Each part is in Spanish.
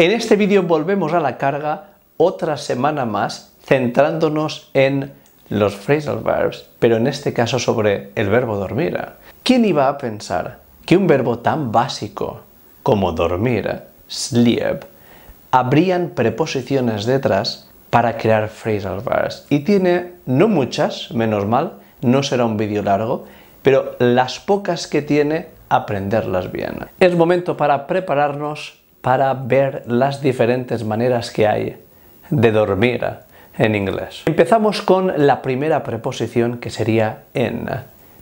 En este vídeo volvemos a la carga otra semana más centrándonos en los phrasal verbs, pero en este caso sobre el verbo dormir. ¿Quién iba a pensar que un verbo tan básico como dormir, sleep, habrían preposiciones detrás para crear phrasal verbs? Y tiene no muchas, menos mal, no será un vídeo largo, pero las pocas que tiene, aprenderlas bien. Es momento para prepararnos para ver las diferentes maneras que hay de dormir en inglés. Empezamos con la primera preposición que sería en,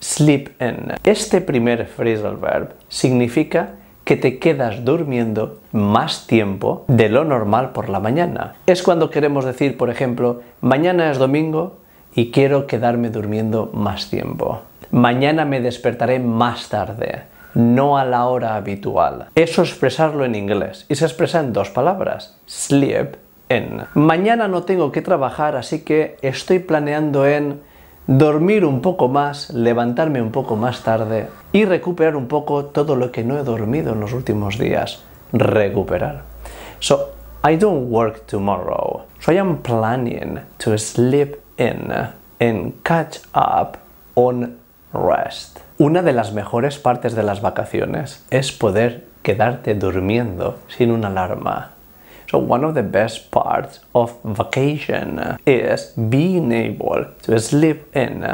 sleep in. Este primer phrasal verb significa que te quedas durmiendo más tiempo de lo normal por la mañana. Es cuando queremos decir, por ejemplo, mañana es domingo y quiero quedarme durmiendo más tiempo. Mañana me despertaré más tarde no a la hora habitual. Eso expresarlo en inglés y se expresa en dos palabras, sleep in. Mañana no tengo que trabajar, así que estoy planeando en dormir un poco más, levantarme un poco más tarde y recuperar un poco todo lo que no he dormido en los últimos días. Recuperar. So, I don't work tomorrow. So I am planning to sleep in and catch up on rest. Una de las mejores partes de las vacaciones es poder quedarte durmiendo sin una alarma. So one of the best parts of vacation is being able to sleep in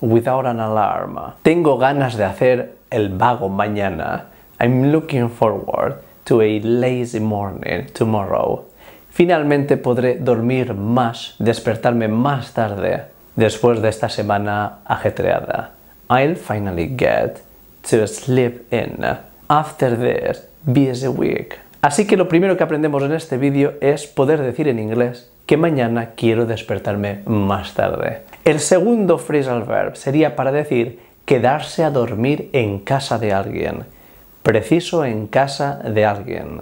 without an alarm. Tengo ganas de hacer el vago mañana. I'm looking forward to a lazy morning tomorrow. Finalmente podré dormir más, despertarme más tarde después de esta semana ajetreada. I'll finally get to sleep in. After this busy week. Así que lo primero que aprendemos en este vídeo es poder decir en inglés que mañana quiero despertarme más tarde. El segundo phrasal verb sería para decir quedarse a dormir en casa de alguien. Preciso en casa de alguien.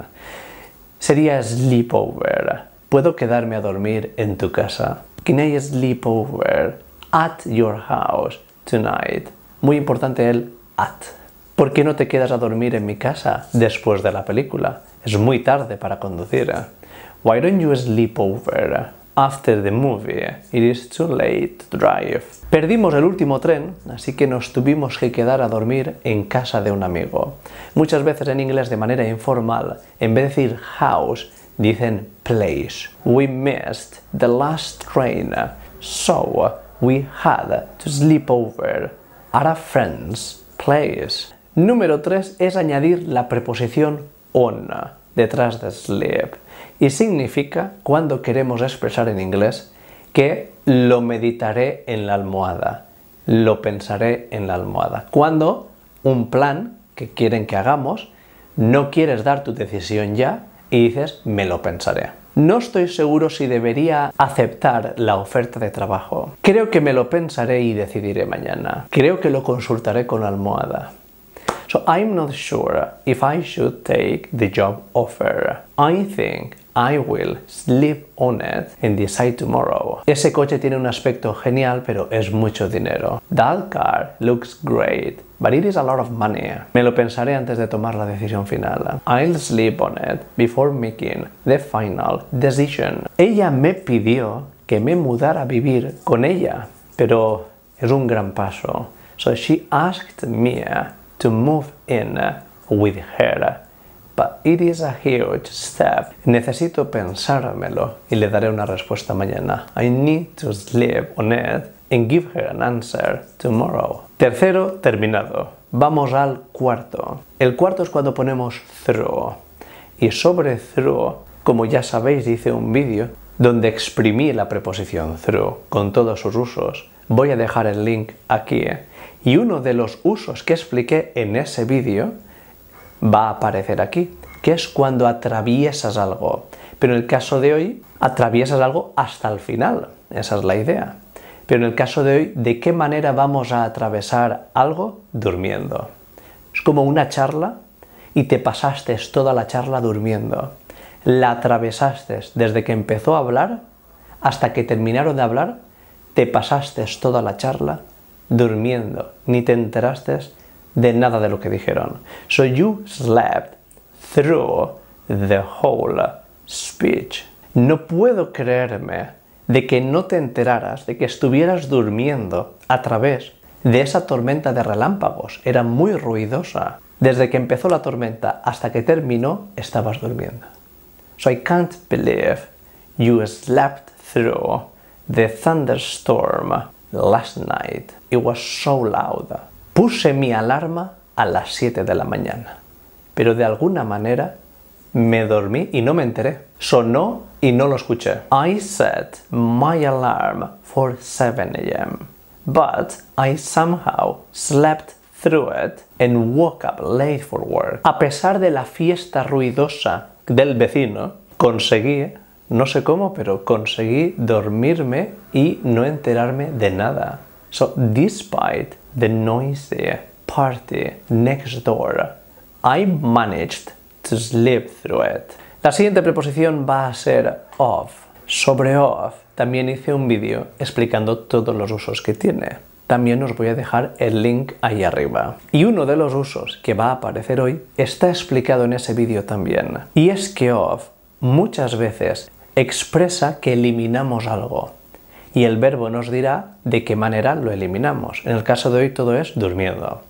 Sería sleepover. Puedo quedarme a dormir en tu casa. Can I sleep over at your house tonight? muy importante el at. ¿Por qué no te quedas a dormir en mi casa después de la película? Es muy tarde para conducir. Why don't you sleep over? After the movie, it is too late to drive. Perdimos el último tren, así que nos tuvimos que quedar a dormir en casa de un amigo. Muchas veces en inglés de manera informal, en vez de decir house, dicen place. We missed the last train, so we had to sleep over friends place. Número 3 es añadir la preposición on detrás de sleep y significa cuando queremos expresar en inglés que lo meditaré en la almohada, lo pensaré en la almohada. Cuando un plan que quieren que hagamos, no quieres dar tu decisión ya, y dices, me lo pensaré. No estoy seguro si debería aceptar la oferta de trabajo. Creo que me lo pensaré y decidiré mañana. Creo que lo consultaré con almohada. So I'm not sure if I should take the job offer. I think I will sleep on it and decide tomorrow. Ese coche tiene un aspecto genial, pero es mucho dinero. That car looks great. But it is a lot of money. Me lo pensaré antes de tomar la decisión final. I'll sleep on it before making the final decision. Ella me pidió que me mudara a vivir con ella, pero es un gran paso. So she asked me to move in with her but it is a huge step. Necesito pensármelo y le daré una respuesta mañana. I need to sleep on it and give her an answer tomorrow. Tercero, terminado. Vamos al cuarto. El cuarto es cuando ponemos through. Y sobre through, como ya sabéis, hice un vídeo donde exprimí la preposición through con todos sus usos. Voy a dejar el link aquí. Y uno de los usos que expliqué en ese vídeo va a aparecer aquí, que es cuando atraviesas algo. Pero en el caso de hoy, atraviesas algo hasta el final. Esa es la idea. Pero en el caso de hoy, ¿de qué manera vamos a atravesar algo durmiendo? Es como una charla y te pasaste toda la charla durmiendo. La atravesaste desde que empezó a hablar hasta que terminaron de hablar, te pasaste toda la charla durmiendo, ni te enteraste de nada de lo que dijeron. So you slept through the whole speech. No puedo creerme de que no te enteraras, de que estuvieras durmiendo a través de esa tormenta de relámpagos. Era muy ruidosa. Desde que empezó la tormenta hasta que terminó, estabas durmiendo. So I can't believe you slept through the thunderstorm last night. It was so loud. Puse mi alarma a las 7 de la mañana, pero de alguna manera me dormí y no me enteré. Sonó y no lo escuché. I set my alarm for 7 a.m., but I somehow slept through it and woke up late for work. A pesar de la fiesta ruidosa del vecino, conseguí, no sé cómo, pero conseguí dormirme y no enterarme de nada. So, despite the noisy party next door. I managed to sleep through it. La siguiente preposición va a ser of. Sobre of también hice un vídeo explicando todos los usos que tiene. También os voy a dejar el link ahí arriba. Y uno de los usos que va a aparecer hoy está explicado en ese vídeo también. Y es que of muchas veces expresa que eliminamos algo y el verbo nos dirá de qué manera lo eliminamos. En el caso de hoy todo es durmiendo.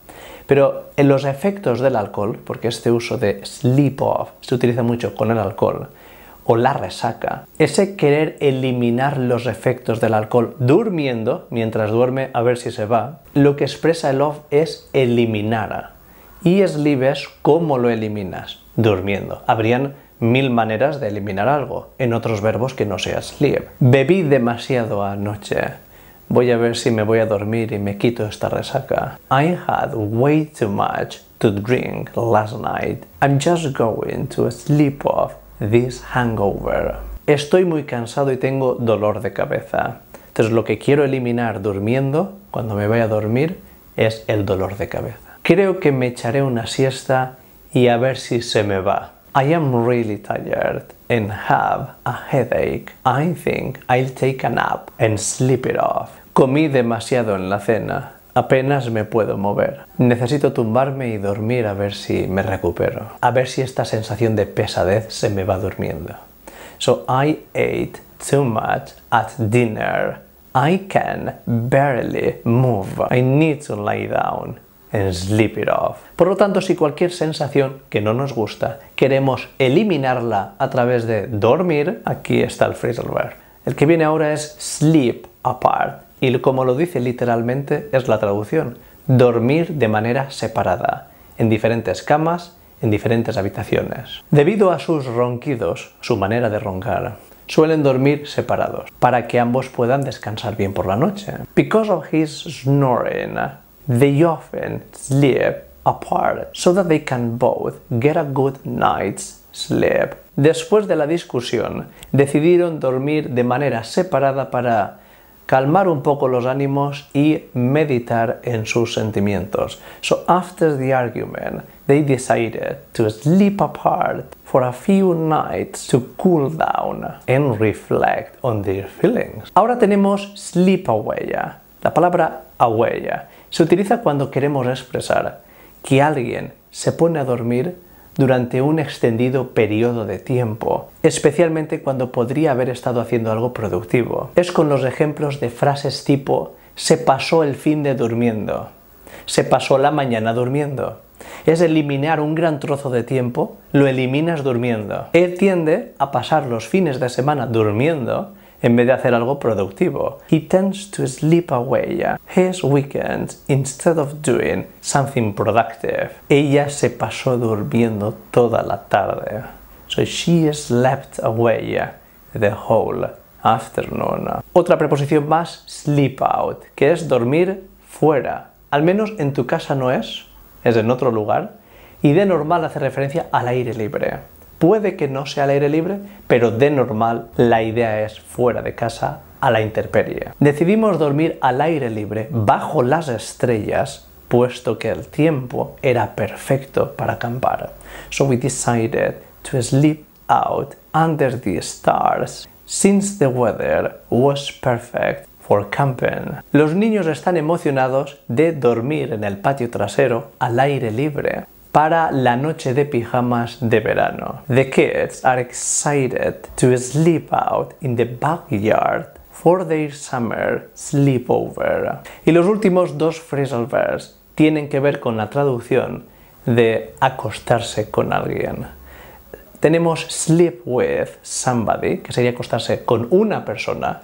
Pero en los efectos del alcohol, porque este uso de sleep off se utiliza mucho con el alcohol, o la resaca, ese querer eliminar los efectos del alcohol durmiendo, mientras duerme a ver si se va, lo que expresa el off es eliminar. Y sleep es cómo lo eliminas, durmiendo. Habrían mil maneras de eliminar algo en otros verbos que no sea sleep. Bebí demasiado anoche. Voy a ver si me voy a dormir y me quito esta resaca. I had way too much to drink last night. I'm just going to sleep off this hangover. Estoy muy cansado y tengo dolor de cabeza. Entonces lo que quiero eliminar durmiendo, cuando me vaya a dormir, es el dolor de cabeza. Creo que me echaré una siesta y a ver si se me va. I am really tired and have a headache. I think I'll take a nap and sleep it off. Comí demasiado en la cena. Apenas me puedo mover. Necesito tumbarme y dormir a ver si me recupero. A ver si esta sensación de pesadez se me va durmiendo. So I ate too much at dinner. I can barely move. I need to lie down sleep it off. Por lo tanto, si cualquier sensación que no nos gusta queremos eliminarla a través de dormir, aquí está el Fraserware. El que viene ahora es sleep apart y como lo dice literalmente es la traducción, dormir de manera separada, en diferentes camas, en diferentes habitaciones. Debido a sus ronquidos, su manera de roncar, suelen dormir separados para que ambos puedan descansar bien por la noche. Because of his snoring, they often sleep apart so that they can both get a good night's sleep. Después de la discusión, decidieron dormir de manera separada para calmar un poco los ánimos y meditar en sus sentimientos. So after the argument, they decided to sleep apart for a few nights to cool down and reflect on their feelings. Ahora tenemos sleep away la palabra huella se utiliza cuando queremos expresar que alguien se pone a dormir durante un extendido periodo de tiempo, especialmente cuando podría haber estado haciendo algo productivo. Es con los ejemplos de frases tipo se pasó el fin de durmiendo, se pasó la mañana durmiendo. Es eliminar un gran trozo de tiempo, lo eliminas durmiendo. Él tiende a pasar los fines de semana durmiendo en vez de hacer algo productivo. He tends to sleep away his weekends instead of doing something productive. Ella se pasó durmiendo toda la tarde. So she slept away the whole afternoon. Otra preposición más, sleep out, que es dormir fuera. Al menos en tu casa no es, es en otro lugar, y de normal hace referencia al aire libre. Puede que no sea al aire libre, pero de normal la idea es fuera de casa a la intemperie. Decidimos dormir al aire libre, bajo las estrellas, puesto que el tiempo era perfecto para acampar. So we decided to sleep out under the stars since the weather was perfect for camping. Los niños están emocionados de dormir en el patio trasero al aire libre para la noche de pijamas de verano. The kids are excited to sleep out in the backyard for their summer sleepover. Y los últimos dos phrasal verbs tienen que ver con la traducción de acostarse con alguien. Tenemos sleep with somebody, que sería acostarse con una persona,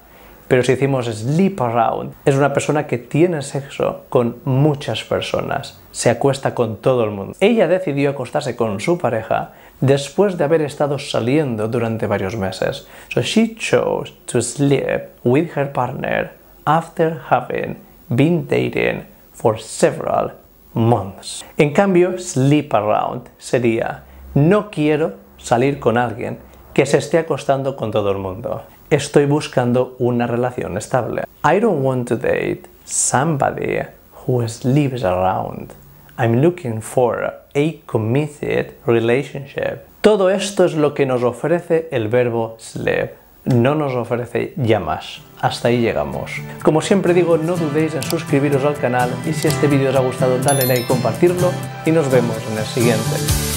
pero si decimos sleep around, es una persona que tiene sexo con muchas personas, se acuesta con todo el mundo. Ella decidió acostarse con su pareja después de haber estado saliendo durante varios meses. So she chose to sleep with her partner after having been dating for several months. En cambio, sleep around sería no quiero salir con alguien que se esté acostando con todo el mundo. Estoy buscando una relación estable. I don't want to date somebody who sleeps around. I'm looking for a committed relationship. Todo esto es lo que nos ofrece el verbo sleep. No nos ofrece ya más. Hasta ahí llegamos. Como siempre digo, no dudéis en suscribiros al canal y si este vídeo os ha gustado, dale like compartirlo y nos vemos en el siguiente.